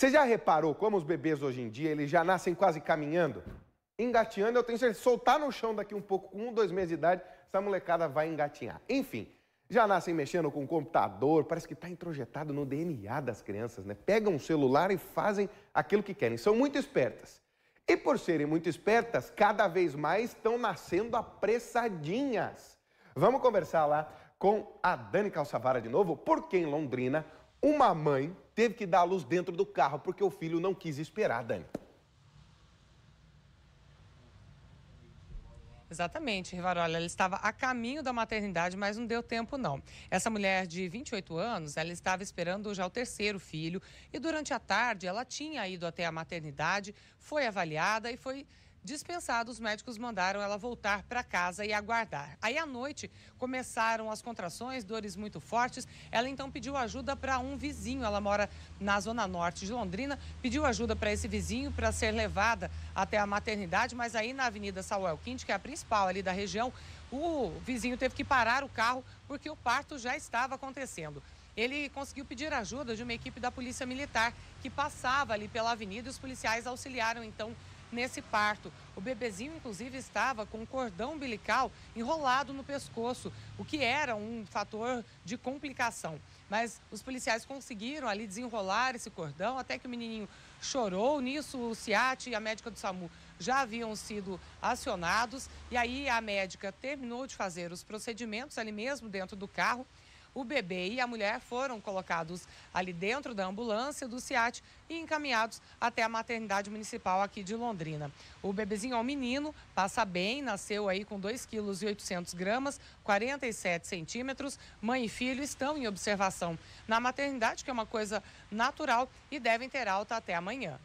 Você já reparou como os bebês hoje em dia, eles já nascem quase caminhando? Engatinhando, eu tenho certeza, soltar no chão daqui um pouco, com um, dois meses de idade, essa molecada vai engatinhar. Enfim, já nascem mexendo com o computador, parece que está introjetado no DNA das crianças, né? Pegam um celular e fazem aquilo que querem. São muito espertas. E por serem muito espertas, cada vez mais estão nascendo apressadinhas. Vamos conversar lá com a Dani Calçavara de novo, porque em Londrina uma mãe teve que dar a luz dentro do carro porque o filho não quis esperar, Dani. Exatamente, Rivarola. Ela estava a caminho da maternidade, mas não deu tempo, não. Essa mulher de 28 anos, ela estava esperando já o terceiro filho e durante a tarde ela tinha ido até a maternidade, foi avaliada e foi dispensada, os médicos mandaram ela voltar para casa e aguardar. Aí à noite começaram as contrações, dores muito fortes. Ela então pediu ajuda para um vizinho. Ela mora na zona norte de Londrina, pediu ajuda para esse vizinho para ser levada até a maternidade, mas aí na Avenida Sauel Quinte, que é a principal ali da região, o vizinho teve que parar o carro porque o parto já estava acontecendo ele conseguiu pedir ajuda de uma equipe da Polícia Militar que passava ali pela avenida e os policiais auxiliaram então nesse parto. O bebezinho, inclusive, estava com um cordão umbilical enrolado no pescoço, o que era um fator de complicação. Mas os policiais conseguiram ali desenrolar esse cordão, até que o menininho chorou. Nisso, o CIAT e a médica do SAMU já haviam sido acionados. E aí, a médica terminou de fazer os procedimentos ali mesmo dentro do carro. O bebê e a mulher foram colocados ali dentro da ambulância do CIAT e encaminhados até a maternidade municipal aqui de Londrina. O bebezinho é um menino, passa bem, nasceu aí com 2,8 kg, gramas, 47 centímetros. Mãe e filho estão em observação na maternidade, que é uma coisa natural, e devem ter alta até amanhã.